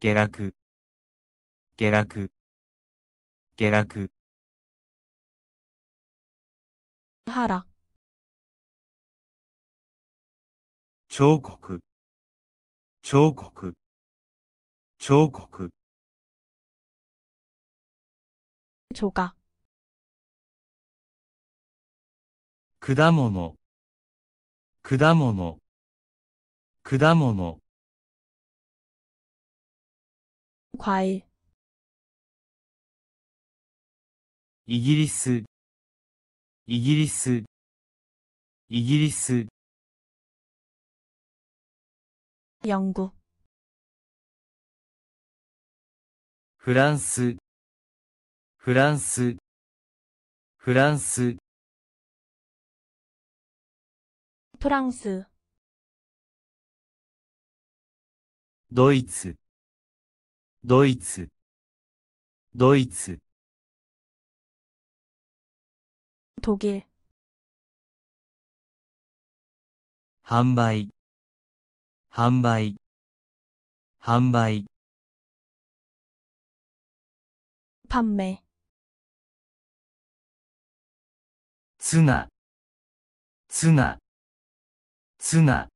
下落下落下落하락彫刻彫刻彫刻조각果物果物果物快イギリスイギリスイギリス영국フランスフランスフランスランス。ドイツドイツドイツ 독일 販売販売販売 판매 ツナツナツナ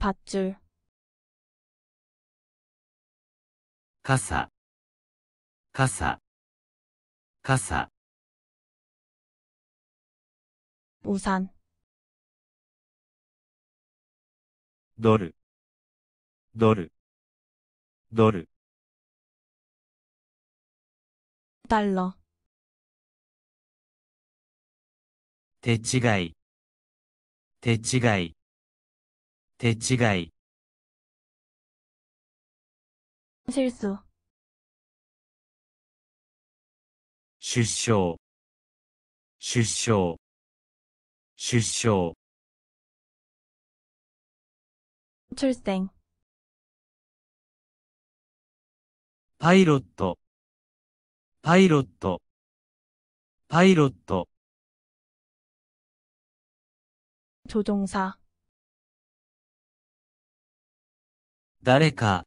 밧줄 傘傘傘우산ドルドルドル달러手違い手違い手違い실수出生出生出生출생パイロットパイロットパイロット조종사誰か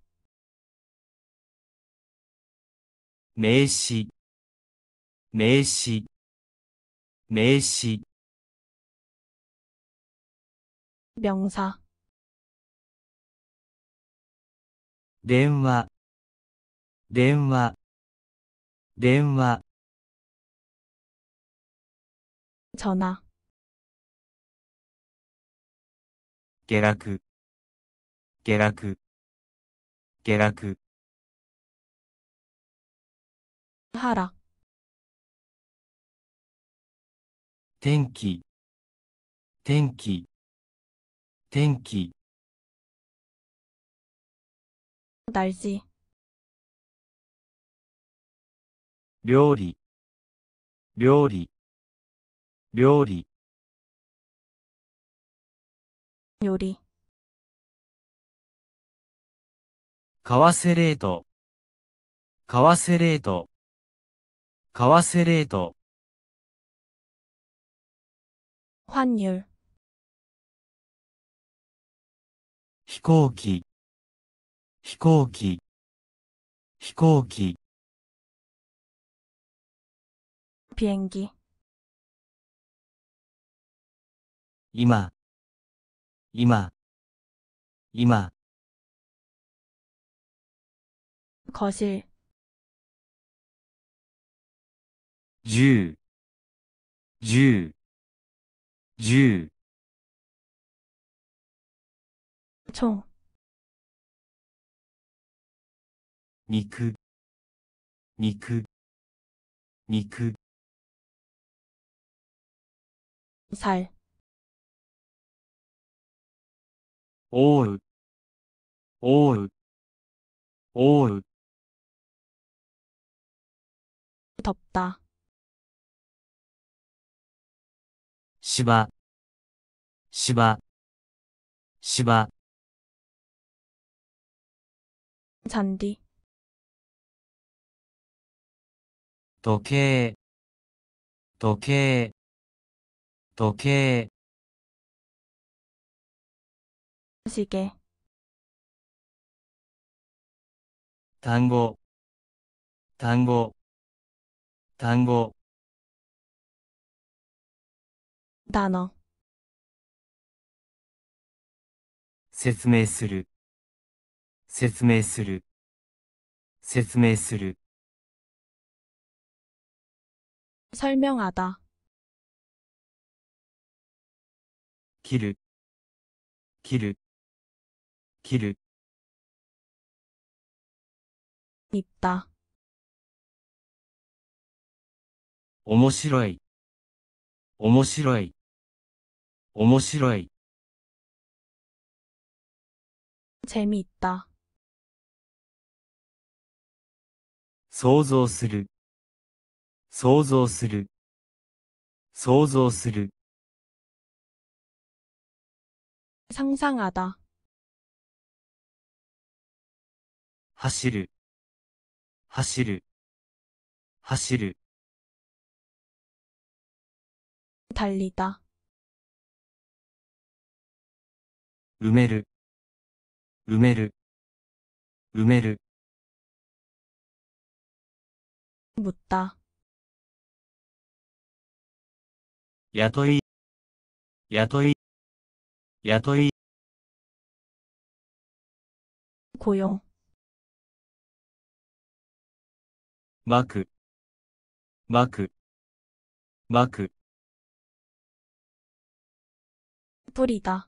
名詞名詞名詞名詞。電話電話電話전화下落下落下落天気天気天気날씨料理料理料理요리為替レート為替レート為替レート 환율 飛行機飛行機飛行機 비행기 今今今 거실 주, 주, 주. 총, 肉、肉、肉、 살, おう、おう、おう、 덥다, しば、しば、しば。잔디時計、時計、時計。시계単語、単語、単語。단어説明する説明する説明する설명하다切る切る切る있다面白い面白い面白い 재미있다. 想像する想像する想像する 상상하다. 走る走る走る 달리다. 埋める埋める埋めるぶった雇い雇い雇い雇用まくまくまく取りた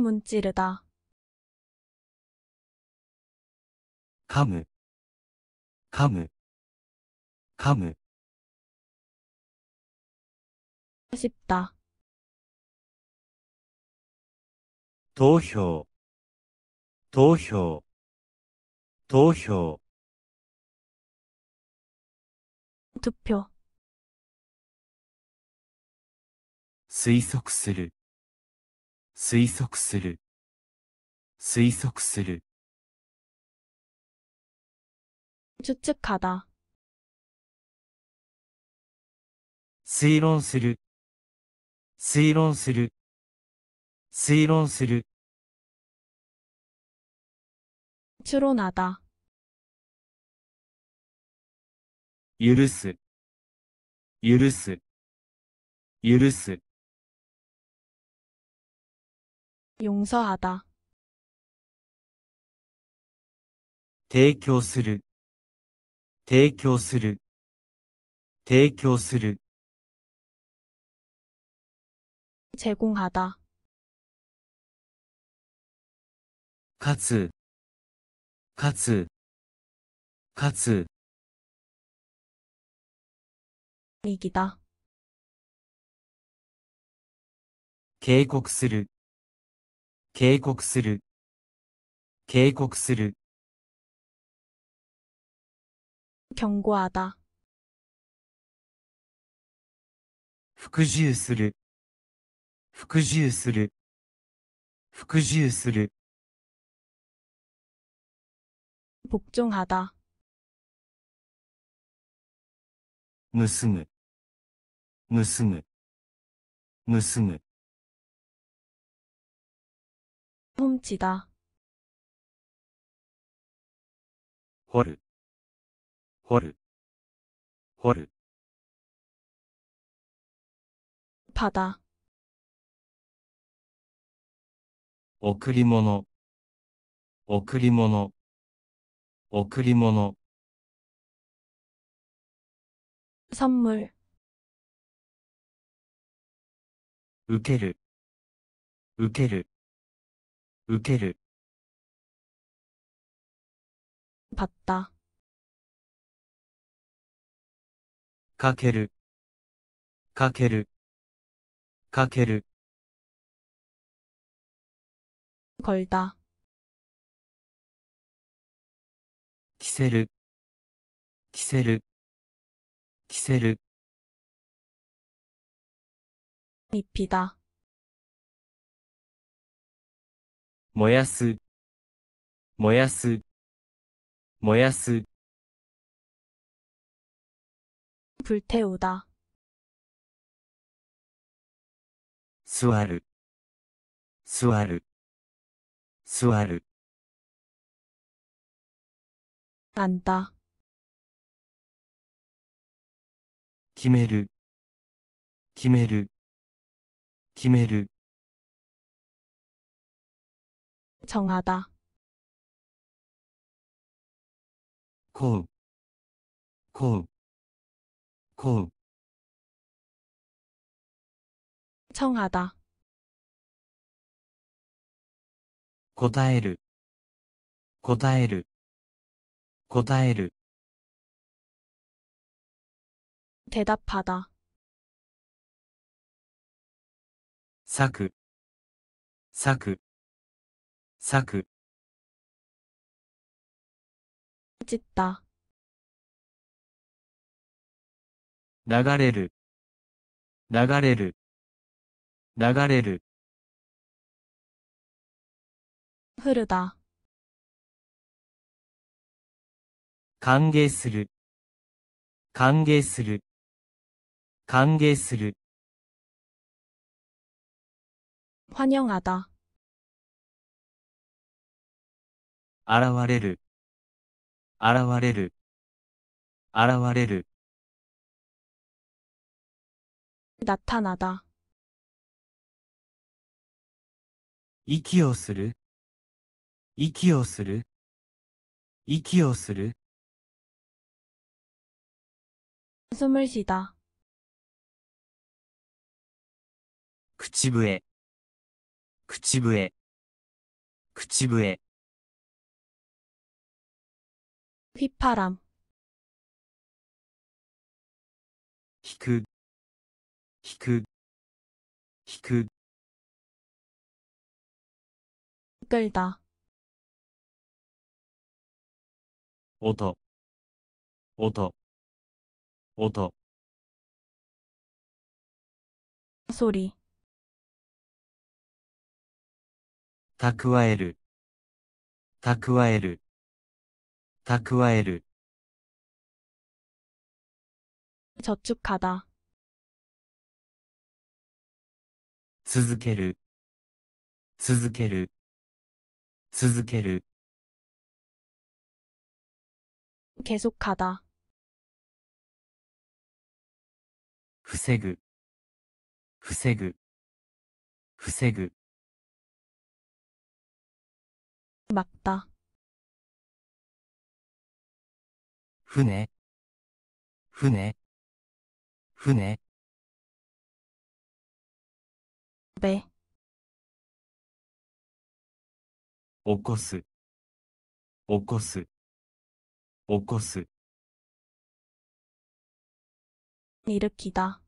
문지르다 가무 가무 가무 싶다 도표 도표 도표 투표 推測する推測する推測する추측하다推論する推論する推論する추론하다許す許す許す 용서하다. 提供する提供する提供する 제공하다. かつかつかつ 이기다. 警告する警告する警告する 경고하다 服従する服従する服従する 복종하다 盗む盗む盗む 훔치다 버릇 버릇 버릇 바다 贈り物贈り物贈り物 선물 受ける受ける受ける。봤다かける、かける、かける、걸다着せる、着せる、着せる、입히다燃やす、燃やす、燃やす。불태우다座る、座る、座る。앉다決める、決める、決める。 정하다. 고, 고, 고. 청하다. 答える、答える、答える。 대답하다. 咲く、咲く、作ちた。流れる流れる流れる흐るだ。歓迎する歓迎する歓迎する환영하다現れる、現れる、現れる。나타나다息をする、息をする、息をする。숨을쉬다口笛口笛口笛휘파람引く引く引く끌다音音音소리蓄える蓄える蓄える。저蓄하다続ける続ける続ける계속하다防ぐ防ぐ防ぐ막다船船船べ起こす起こす起こす일으키다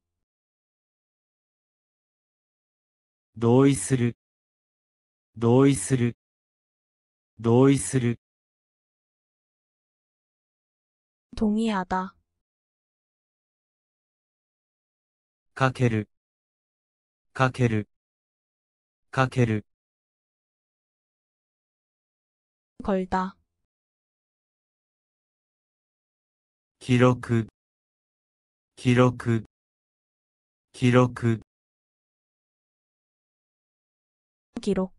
同意する同意する同意する 동의하다. 가케를 가케를 가케를 걸다. 기록 기록 기록 기록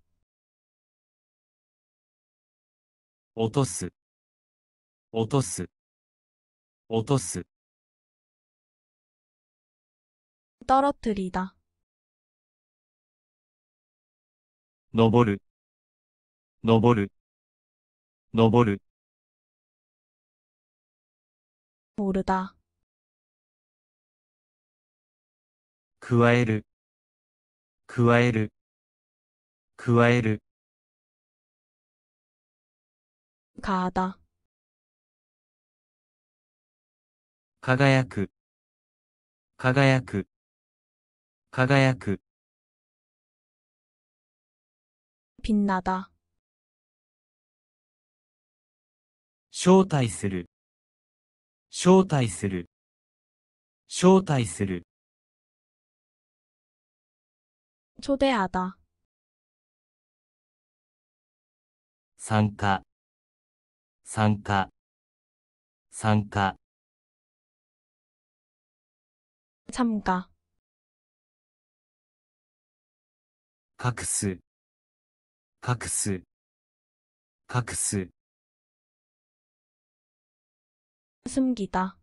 落とす落とす落とす 떨어뜨리다 登る登る登る 오르다 加える加える加える 가하다 輝く、輝く、輝く。빛나だ。招待する、招待する、招待する。초대하다参加、参加、参加。참가隠す隠す隠す숨기다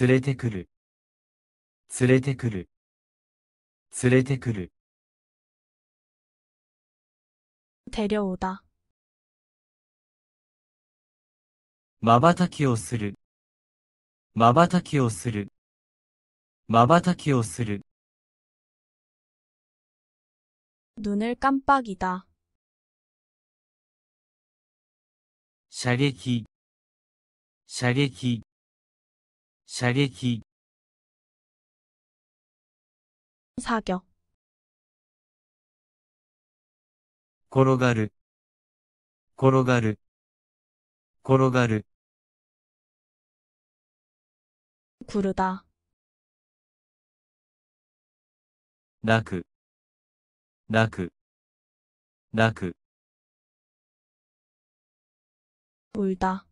連れてくる連れてくる連れてくる데려오다たきをする瞬きをする瞬きをする 눈을 깜빡이다. 射撃射撃射撃 사격, 転がる転がる転がる부르다泣く泣く泣く울다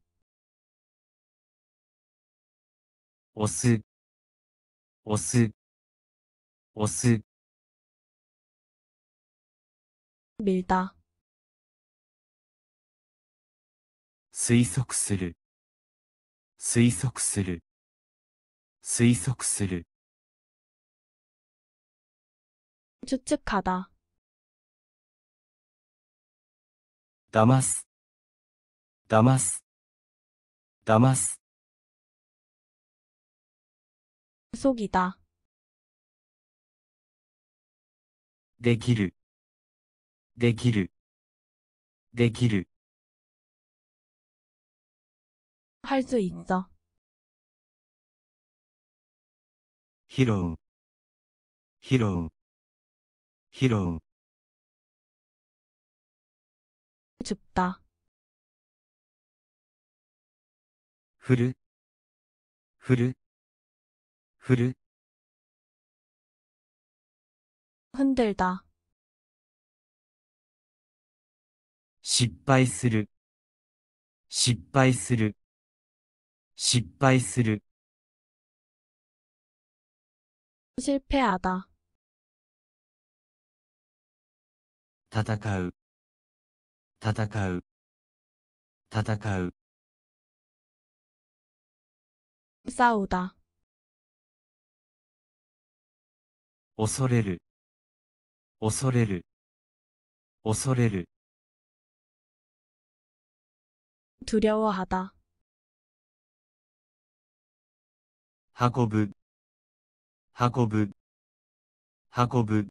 押す押す押する。다推測する推測する推測する 추측하다, 騙す騙す騙す 속이다, できるできるできる할 수 있어, 히로 히로 히로 줍다 흐르 흐르 흐르 흔들다 失敗する失敗する失敗する실패하다戦う戦う戦う싸우다恐れる恐れる恐れる두려워하다運ぶ運ぶ運ぶ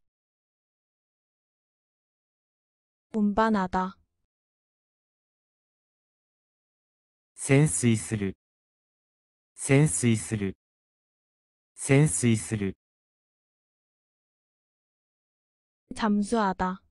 운반하다 潜水する潜水する潜水する 잠수하다